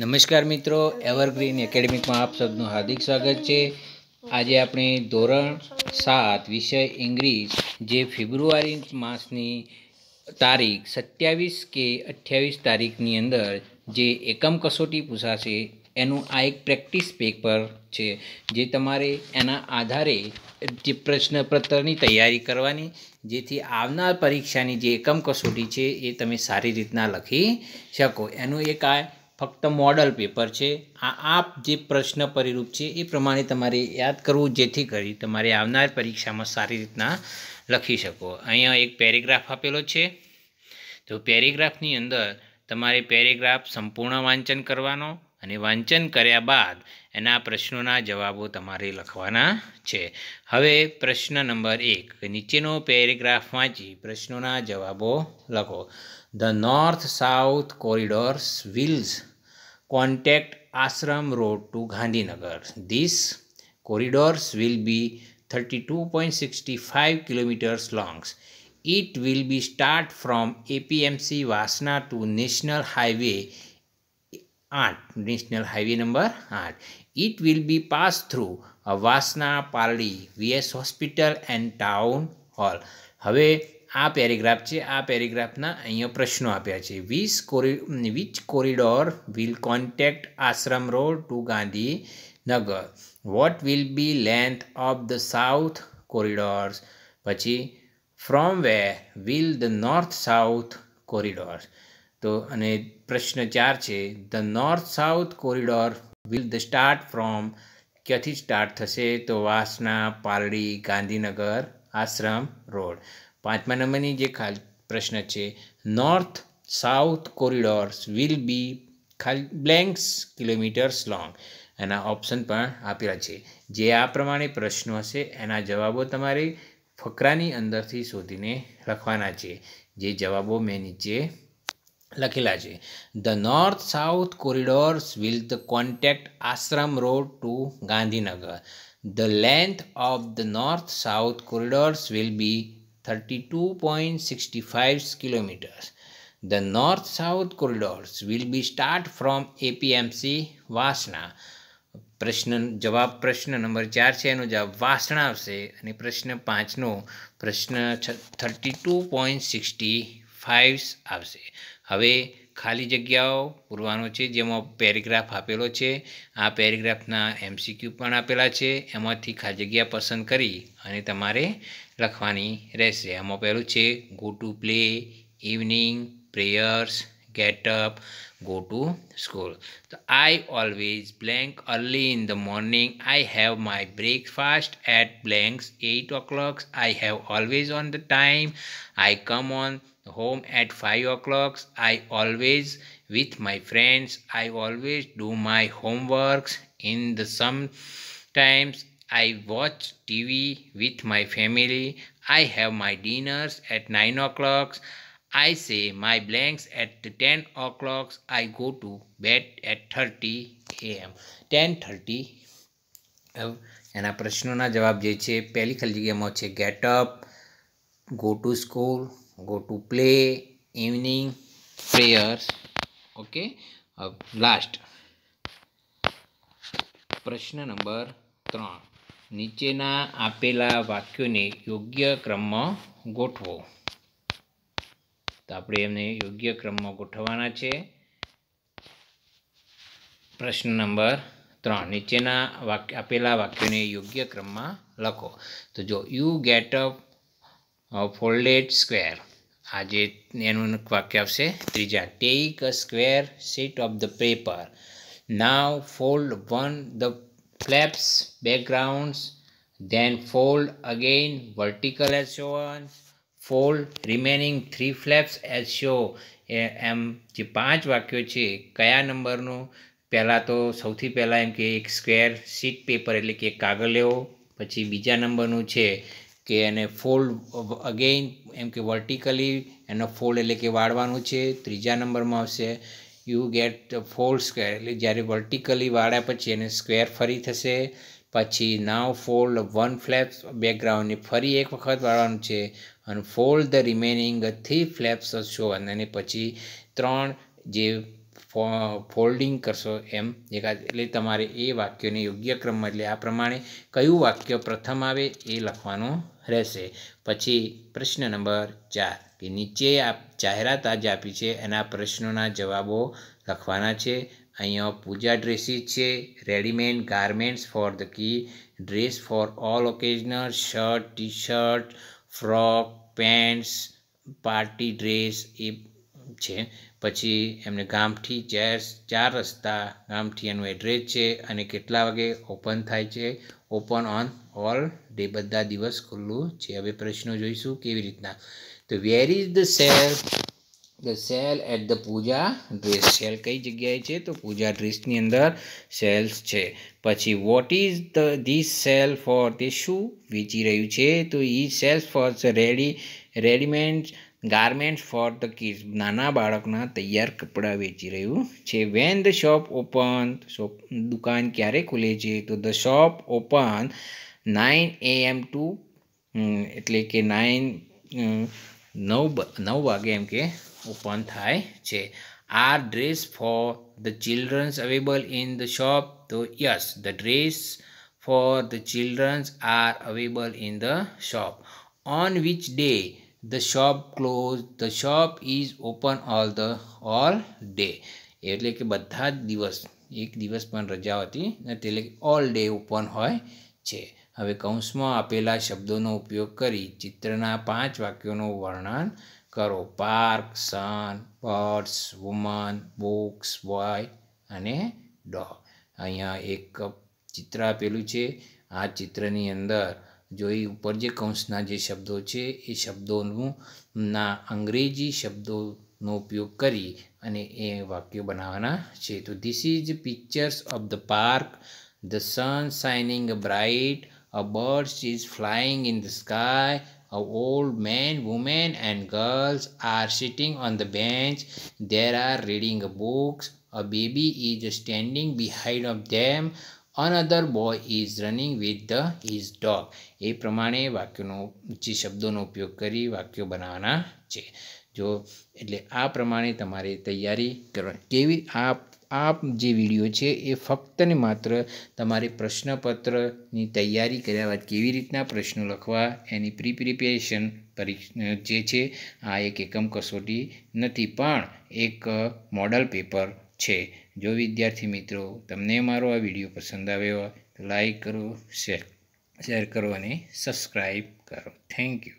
નમસ્કાર મિત્રો એવરગ્રીન એકેડેમિકમાં આપ સૌનું હાર્દિક સ્વાગત છે આજે આપણે ધોરણ સાત વિષય ઇંગ્લિશ જે ફેબ્રુઆરી માસની તારીખ સત્યાવીસ કે અઠ્યાવીસ તારીખની અંદર જે એકમ કસોટી પૂછાશે એનું આ એક પ્રેક્ટિસ પેપર છે જે તમારે એના આધારે જે પ્રશ્નપત્રની તૈયારી કરવાની જેથી આવનાર પરીક્ષાની જે એકમ કસોટી છે એ તમે સારી રીતના લખી શકો એનું એક આ ફક્ત મોડલ પેપર છે આ આપ જે પ્રશ્ન પરિરૂપ છે એ પ્રમાણે તમારે યાદ કરવું જેથી કરી તમારે આવનાર પરીક્ષામાં સારી રીતના લખી શકો અહીંયા એક પેરેગ્રાફ આપેલો છે તો પેરેગ્રાફની અંદર તમારે પેરેગ્રાફ સંપૂર્ણ વાંચન કરવાનો અને વાંચન કર્યા બાદ એના પ્રશ્નોના જવાબો તમારે લખવાના છે હવે પ્રશ્ન નંબર એક નીચેનો પેરેગ્રાફ વાંચી પ્રશ્નોના જવાબો લખો the north south corridors wills contact Ashram Road to Gandhinagar. These corridors will be 32.65 kilometers long. It will be start from APMC Vasna to National Highway 8, National Highway number 8. It will be passed through Vasna, Pali VS Hospital and Town Hall. હવે આ paragraph છે આ પેરેગ્રાફના અહીંયા પ્રશ્નો આપ્યા છે વીસ કોરી which corridor will contact Ashram road to Gandhinagar what will be length of the south corridors પછી from way will the north south corridors તો અને પ્રશ્ન ચાર છે the north south corridor will the start from ક્યાંથી સ્ટાર્ટ થશે તો વાસના પારડી ગાંધીનગર આશ્રમ રોડ પાંચમા નંબરની જે ખાલી પ્રશ્ન છે north south corridors will be ખાલી બ્લેન્ક્સ કિલોમીટર્સ લોંગ એના ઓપ્શન પણ આપેલા છે જે આ પ્રમાણે પ્રશ્નો હશે એના જવાબો તમારે ફકરાની અંદરથી શોધીને લખવાના છે જે જવાબો મેં નીચે લખેલા છે the north south corridors will the contact Ashram road to Gandhinagar the length of the north south corridors will be 32.65 kilometers. The north-south corridors will be start from APMC Vasna પ્રશ્ન જવાબ પ્રશ્ન નંબર ચાર છે એનો જવાબ વાસણા આવશે અને પ્રશ્ન પાંચનો પ્રશ્ન thirty two point sixty fives આવશે હવે ખાલી જગ્યાઓ પૂરવાનો છે જેમાં પેરેગ્રાફ આપેલો છે આ પેરેગ્રાફના એમસીક્યુ પણ આપેલા છે એમાંથી ખાલી જગ્યા પસંદ કરી અને તમારે લખવાની રહેશે એમાં પહેલું છે go to play evening prayers get up go to school so i always blank early in the morning i have my breakfast at blanks 8 o'clock i have always on the time i come on home at 5 o'clock. I always with my friends. I always do my homeworks in the sometimes I watch TV with my family. I have my dinners at 9 o'clock. I say my blanks at 10 o'clock. I go to bed at 30 a.m. 10:30 એના પ્રશ્નોના જવાબ જે છે પહેલી ખાલી જગ્યામાં છે get up go to school go to play evening prayers okay uh, last પ્રશ્ન નંબર ત્રણ નીચેના આપેલા વાક્યોને યોગ્ય ક્રમમાં ગોઠવો તો આપણે એમને યોગ્ય ક્રમમાં ગોઠવવાના છે પ્રશ્ન નંબર ત્રણ નીચેના વાક્ય આપેલા વાક્યોને યોગ્ય ક્રમમાં લખો તો જો you get up folded square આજે એનું વાક્ય આવશે ત્રીજા take a square sheet of the paper now fold one the flaps backgrounds then fold again vertical as shown fold remaining three flaps as show એમ જે પાંચ વાક્યો છે કયા નંબરનું પહેલાં તો સૌથી પહેલાં એમ કે એક સ્ક્વેર શીટ પેપર એટલે કે કાગળ લેવો પછી બીજા નંબરનું છે કે એને ફોલ્ડ અગેઇન એમ કે વર્ટિકલી એનો ફોલ્ડ એટલે કે વાળવાનું છે ત્રીજા નંબરમાં આવશે યુ ગેટ ફોલ્ડ સ્ક્વેર એટલે જ્યારે વર્ટિકલી વાળ્યા પછી એને સ્ક્વેર ફરી થશે પછી નાવ ફોલ્ડ વન ફ્લેપ્સ બેકગ્રાઉન્ડને ફરી એક વખત વાળવાનું છે અને fold the remaining three flaps show અને પછી ત્રણ જે ફોલ્ડિંગ કરશો એમ એકાદ એટલે તમારે એ વાક્યોને યોગ્ય ક્રમમાં એટલે આ પ્રમાણે કયું વાક્ય પ્રથમ આવે એ લખવાનું રહેશે પછી પ્રશ્ન નંબર ચાર કે નીચે આપ જાહેરાત આજે આપી છે એના પ્રશ્નોના જવાબો લખવાના છે અહીંયા પૂજા ડ્રેસીસ છે રેડીમેડ ગાર્મેન્ટ્સ ફોર ધ કી dress for all occasional shirt T shirt frock pants party dress એ છે પછી એમને ગામઠી ચાર ચાર રસ્તા ગામઠી એનું એડ્રેસ છે અને કેટલા વાગે ઓપન થાય છે ઓપન ઓન ઓલ ડે બધા દિવસ ખુલ્લું છે હવે પ્રશ્નો જોઈશું કેવી રીતના તો where is the sale the sale at the Pooja dress sale કઈ જગ્યાએ છે તો પૂજા ડ્રેસની અંદર સેલ્સ છે પછી what is the this sale for તે શું વેચી રહ્યું છે તો ઈ sells for ready readymade garments for the kids નાના બાળકના તૈયાર કપડાં વેચી રહ્યું છે when the shop open shop દુકાન ક્યારે ખુલે છે તો the shop open nine AM to એટલે કે નાઇન નવ નવ વાગે એમ કે ઓપન થાય છે are dress for the children's available in the shop તો yes the dress for the children's are available in the shop on which day the shop close the shop is open all the all day એટલે કે બધા જ દિવસ એક દિવસ પણ રજા હતી નથી એટલે કે ઓલ ડે ઓપન હોય છે હવે કૌંસમાં આપેલા શબ્દોનો ઉપયોગ કરી ચિત્રના પાંચ વાક્યોનું વર્ણન કરો park sun purse woman books boy અને ડોગ અહીંયા એક ચિત્ર આપેલું છે આ ચિત્રની અંદર જો એ ઉપર જે કંસના જે શબ્દો છે એ શબ્દોનું ના અંગ્રેજી શબ્દોનો ઉપયોગ કરી અને એ વાક્યો બનાવવાના છે તો this is pictures of the park the sun shining bright a birds is flying in the sky a old man women and girls are sitting on the bench there are reading books a baby is standing behind of them another boy is running with the is dog એ પ્રમાણે વાક્યનો જે શબ્દોનો ઉપયોગ કરી વાક્યો બનાવવાના છે જો એટલે આ પ્રમાણે તમારે તૈયારી કરવાની કેવી આ આ જે વિડીયો છે એ ફક્ત ને માત્ર તમારે પ્રશ્નપત્રની તૈયારી કર્યા બાદ કેવી રીતના પ્રશ્નો લખવા એની પ્રી પ્રિપેરેશન જે છે આ એક એકમ કસોટી નથી પણ એક મોડલ પેપર છે જો વિદ્યાર્થી મિત્રો તમને મારો આ વિડીયો પસંદ આવ્યો હોય લાઈક કરો શેર શેર કરો અને સબસ્ક્રાઈબ કરો થેન્ક યુ